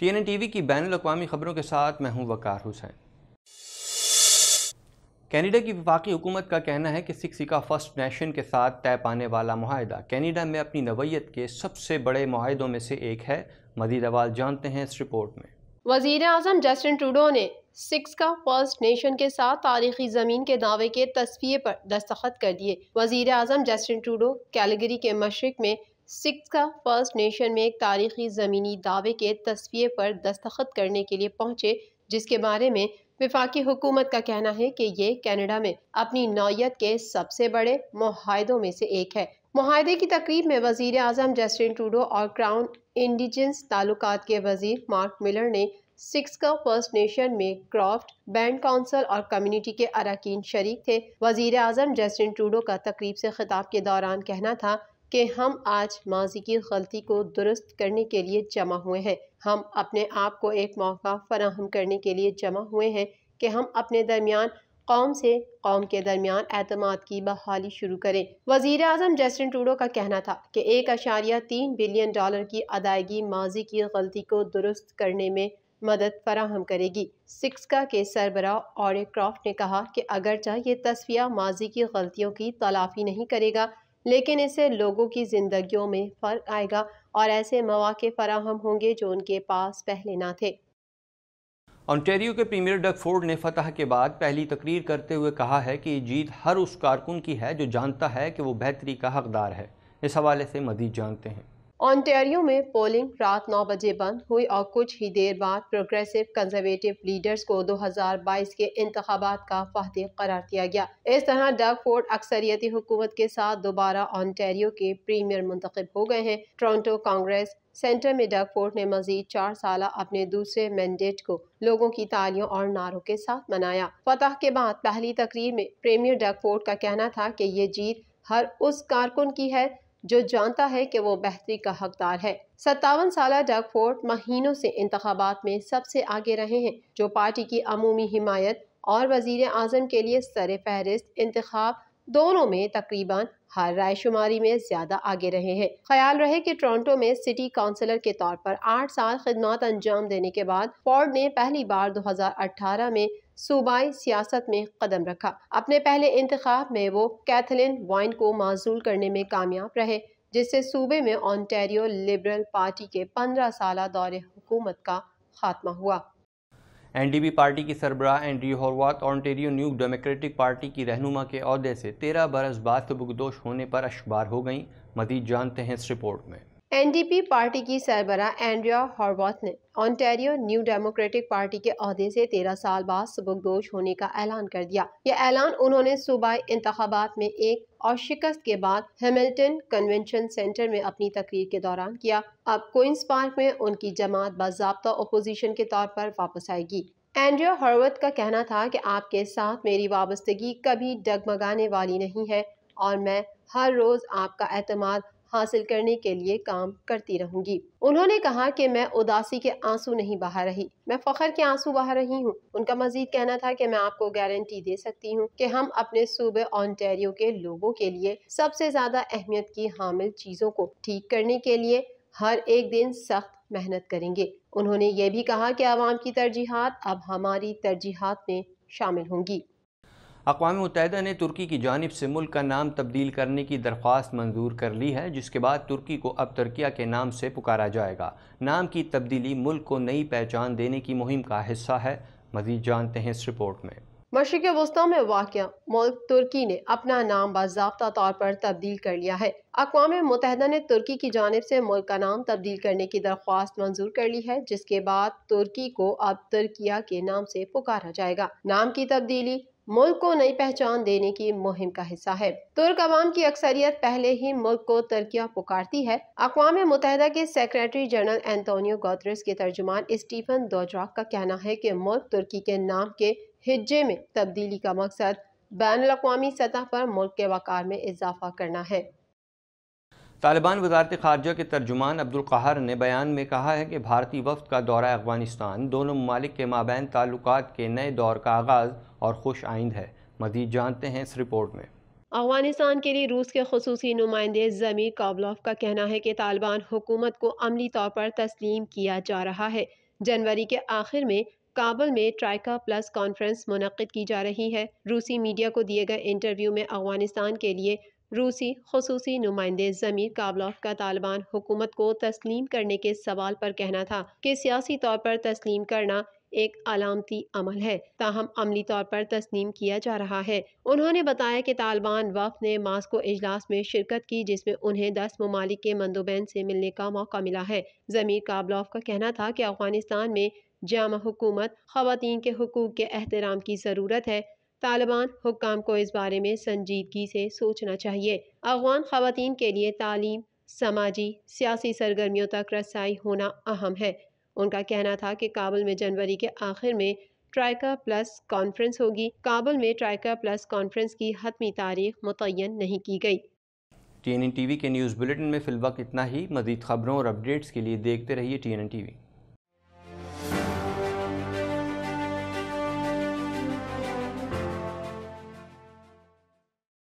T N TV की बैन अवी खबरों के साथ मैं हूँ वकार हुसैन कनाडा की विफाकी हुकूमत का कहना है कि सिख सिका फर्स्ट नेशन के साथ तय पाने वाला माहदा कनाडा में अपनी नवयत के सबसे बड़े माहों में से एक है मजीद अवाल जानते हैं इस रिपोर्ट में वजीर अजम जस्टिन ट्रूडो ने सिक्स का फर्स्ट नेशन के साथ तारीखी ज़मीन के दावे के तस्वीर पर दस्तखत कर दिए वजीर अजम जस्टिन ट्रूडो कैलगरी के मशरक में सिक्स का फर्स्ट नेशन में एक तारीखी ज़मीनी दावे के तस्वीर पर दस्तखत करने के लिए पहुँचे जिसके बारे में विफाकी हुकूमत का कहना है कि ये कनाडा में अपनी नौयत के सबसे बड़े माहदों में से एक है माहदे की तकरीब में वजीर अजम जस्टिन टूडो और क्राउन इंडिजेंस ताल्लुक के वजीर मार्क मिलर ने सिक्स का फर्स्ट नेशन में क्राफ्ट बैंड काउंसिल और कम्युनिटी के अरकान शरीक थे वजीर अजम जस्टिन टूडो का तकरीब से खिताब के दौरान कहना था कि हम आज माजी की गलती को दुरुस्त करने के लिए जमा हुए हैं हम अपने आप को एक मौका फराहम करने के लिए जमा हुए हैं कि हम अपने दरमियान कौम से कौम के दरमियान अहतमाद की बहाली शुरू करें वजीर अजम जस्टिन टूडो का कहना था कि एक अशारिया तीन बिलियन डॉलर की अदायगी माजी की गलती को दुरुस्त करने में मदद फराहम करेगी सिक्सका के सरबरा और क्रॉफ्ट ने कहा कि अगरचा ये तस्वीर माजी की गलतियों की तलाफी नहीं करेगा लेकिन इससे लोगों की ज़िंदगियों में फ़र्क आएगा और ऐसे मौाक़े फराहम होंगे जो उनके पास पहले ना थे ऑनटेरियो के प्रीमियर डग फोर्ड ने फतह के बाद पहली तकरीर करते हुए कहा है कि जीत हर उस कारकुन की है जो जानता है कि वो बेहतरी का हकदार है इस हवाले से मजीद जानते हैं ऑन्टेरियो में पोलिंग रात 9 बजे बंद हुई और कुछ ही देर बाद प्रोग्रेसिव कंजर्वेटिव लीडर्स को 2022 के इंतबात का फाहती करार दिया गया इस तरह डग फोर्ड अक्सरियती हुकूमत के साथ दोबारा ऑन्टेरियो के प्रीमियर मुंतखब हो गए हैं टोरंटो कांग्रेस सेंटर में डग फोर्ड ने मजीद चार साल अपने दूसरे मैंडेट को लोगों की तालियों और नारों के साथ मनाया फतह के बाद पहली तकरीर में प्रीमियर डग फोर्ड का कहना था कि ये जीत हर उस कारकुन की है जो जानता है कि वो बेहतरी का हकदार है सत्तावन साल डग फोर्ट महीनों से इंतबात में सबसे आगे रहे हैं जो पार्टी की अमूमी हिमायत और वजीर आजम के लिए सर फहरिस्त इंत दोनों में तकरीबन हर रायशुमारी में ज्यादा आगे रहे हैं ख्याल रहे कि टोरंटो में सिटी काउंसलर के तौर पर आठ साल खदमात अंजाम देने के बाद फोर्ड ने पहली बार 2018 में सूबाई सियासत में कदम रखा अपने पहले इंतखब में वो कैथलिन वाइन को माजूल करने में कामयाब रहे जिससे सूबे में ऑनटेरियो लिबरल पार्टी के पंद्रह साल दौरे हुकूमत का खात्मा हुआ एनडीपी पार्टी की सरबराह Andrew Horwath Ontario New Democratic Party की रहनुमा के अहदे से तेरह बरस बाद तबकदोश तो होने पर अशबार हो गई मजीद जानते हैं इस रिपोर्ट में एनडीपी पार्टी की सरबरा एंड्रिया हॉर्बॉथ ने ऑन्टेरियो न्यू डेमोक्रेटिक पार्टी के अहदे से तेरह साल बाद सबकदोश होने का ऐलान कर दिया यह ऐलान उन्होंने सूबाई इंतबात में एक और शिकस्त के बाद हेमिल्टन कन्वेंशन सेंटर में अपनी तकरीर के दौरान किया अब क्वींस पार्क में उनकी जमात बाबा अपोजिशन के तौर पर वापस आएगी एंड्रिया हॉर्वत का कहना था कि आपके साथ मेरी वाबस्तगी कभी डगमगाने वाली नहीं है और मैं हर रोज़ आपका एतमाद हासिल करने के लिए काम करती रहूंगी उन्होंने कहा कि मैं उदासी के आंसू नहीं बहा रही मैं फखर के आंसू बहा रही हूँ उनका मजीद कहना था कि मैं आपको गारंटी दे सकती हूँ कि हम अपने सूबे ऑनटेरियो के लोगों के लिए सबसे ज्यादा अहमियत की हामिल चीजों को ठीक करने के लिए हर एक दिन सख्त मेहनत करेंगे उन्होंने ये भी कहा कि आवाम की तरजीहत अब हमारी तरजीहत में शामिल होंगी अकवा मुतहदा ने तुर्की की जानब से मुल्क का नाम तब्दील करने की दरख्वास्त मंजूर कर ली है जिसके बाद तुर्की को अब तुर्किया के नाम से पुकारा जाएगा नाम की तब्दीली मुल्क को नई पहचान देने की मुहिम का हिस्सा है मजीद जानते हैं इस रिपोर्ट में मशरक़ वस्तों में वाक़ मुल्क तुर्की ने अपना नाम बाबा तौर पर तब्दील कर लिया है अकवा मुतहदा ने तुर्की की जानब से मुल्क का नाम तब्दील करने की दरख्वास्त मंजूर कर ली है जिसके बाद तुर्की को अब तुर्किया के नाम से पुकारा जाएगा नाम की तब्दीली मुल्क को नई पहचान देने की मुहिम का हिस्सा है तुर्क अवाम की अक्सरियत पहले ही मुल्क को तर्किया पुकारती है अकवा मुतहदा के सेक्रेटरी जनरल एंतोनियो गोत्रस के तर्जुमान स्टीफन दोजराक का कहना है कि मुल्क तुर्की के नाम के हिज्जे में तब्दीली का मकसद बैन अवी सतह पर मुल्क के वक़ार में इजाफा करना है तालिबान वजारत खारजा के तर्जुमान अब्दुल ने बयान में कहा है कि भारतीय वफद का दौरा अफगानिस्तान दोनों ममालिक के माबैन ताल्लुक के नए दौर का आगाज़ और खुश आइंद है मजीद जानते हैं इस रिपोर्ट में अफगानिस्तान के लिए रूस के खसूस नुमाइंदे जमीर काबलॉफ का कहना है कि तालिबान हुकूमत को अमली तौर पर तस्लीम किया जा रहा है जनवरी के आखिर में काबुल में ट्राइका प्लस कॉन्फ्रेंस मुनद की जा रही है रूसी मीडिया को दिए गए इंटरव्यू में अफगानिस्तान के लिए रूसी खसूसी नुमाइंदे जमीर काबलॉफ का तालिबान हुकूमत को तस्लीम करने के सवाल पर कहना था कि सियासी तौर पर तस्लीम करना एक अलामती अमल है ताहम अमली तौर पर तस्लीम किया जा रहा है उन्होंने बताया कि तालिबान वफ ने मास्को इजलास में शिरकत की जिसमें उन्हें दस ममालिक के मंदोबैन से मिलने का मौका मिला है जमीर काबलॉफ का कहना था कि अफगानिस्तान में जामा हुकूमत खातन के हकूक़ के एहतराम की ज़रूरत है तालिबान हुकाम को इस बारे में संजीदगी से सोचना चाहिए अफगान खवतान के लिए तालीम समाजी सियासी सरगर्मियों तक रसाई होना अहम है उनका कहना था कि काबुल में जनवरी के आखिर में ट्राइका प्लस कॉन्फ्रेंस होगी काबुल में ट्राइका प्लस कॉन्फ्रेंस की हतमी तारीख मुतन नहीं की गई टी एन टी वी के न्यूज़ बुलेटिन में फ़िल इतना ही मजीद खबरों और अपडेट्स के लिए देखते रहिए टी एन टी वी